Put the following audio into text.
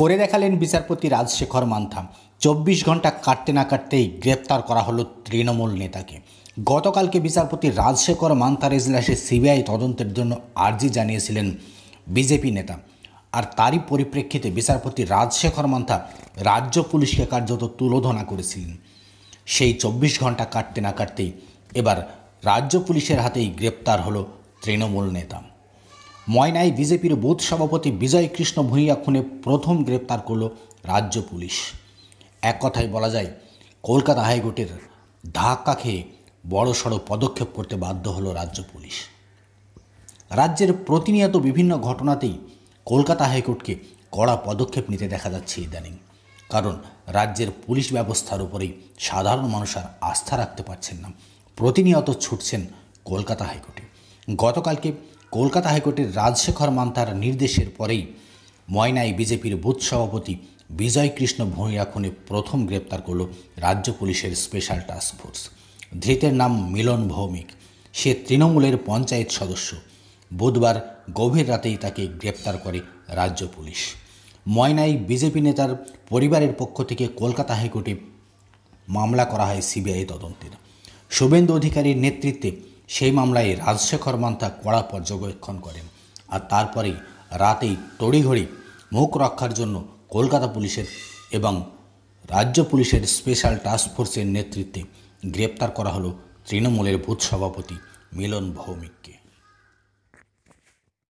করে দেখালেন বিচারপতি রাজশেখর মান্থা চব্বিশ ঘন্টা কাটতে না কাটতেই গ্রেপ্তার করা হলো তৃণমূল নেতাকে গতকালকে বিচারপতি রাজশেখর মান্থার এজলাসে সিবিআই তদন্তের জন্য আর্জি জানিয়েছিলেন বিজেপি নেতা আর তারই পরিপ্রেক্ষিতে বিচারপতি রাজশেখর মান্থা রাজ্য পুলিশকে কার্যত তুলোধনা করেছিলেন সেই চব্বিশ ঘন্টা কাটতে না কাটতেই এবার রাজ্য পুলিশের হাতেই গ্রেপ্তার হলো তৃণমূল নেতা ময়নায় বিজেপির বুথ সভাপতি বিজয় কৃষ্ণ ভূঁইয়া খুনে প্রথম গ্রেপ্তার করল রাজ্য পুলিশ এক কথায় বলা যায় কলকাতা হাইকোর্টের ধাক্কা খেয়ে বড়সড় পদক্ষেপ করতে বাধ্য হলো রাজ্য পুলিশ রাজ্যের প্রতিনিয়ত বিভিন্ন ঘটনাতেই কলকাতা হাইকোর্টকে কড়া পদক্ষেপ নিতে দেখা যাচ্ছে ইদানিং কারণ রাজ্যের পুলিশ ব্যবস্থার উপরেই সাধারণ মানুষ আর আস্থা রাখতে পারছেন না প্রতিনিয়ত ছুটছেন কলকাতা হাইকোর্টে গতকালকে কলকাতা হাইকোর্টের রাজশেখর মান্তার নির্দেশের পরেই ময়নায় বিজেপির বুথ সভাপতি বিজয়কৃষ্ণ ভূঁইয়া খুনে প্রথম গ্রেপ্তার করল রাজ্য পুলিশের স্পেশাল টাস্ক ফোর্স ধৃতের নাম মিলন ভৌমিক সে তৃণমূলের পঞ্চায়েত সদস্য বুধবার গভীর রাতেই তাকে গ্রেপ্তার করে রাজ্য পুলিশ ময়নায় বিজেপি নেতার পরিবারের পক্ষ থেকে কলকাতা হাইকোর্টে মামলা করা হয় সিবিআই তদন্তের শুভেন্দু অধিকারীর নেতৃত্বে সেই মামলায় রাজশেখর মান্তা কড়া পর্যবেক্ষণ করেন আর তারপরে রাতেই তড়িঘড়ি মুখ রক্ষার জন্য কলকাতা পুলিশের এবং রাজ্য পুলিশের স্পেশাল টাস্ক ফোর্সের নেতৃত্বে গ্রেপ্তার করা হলো তৃণমূলের ভূত সভাপতি মিলন ভৌমিককে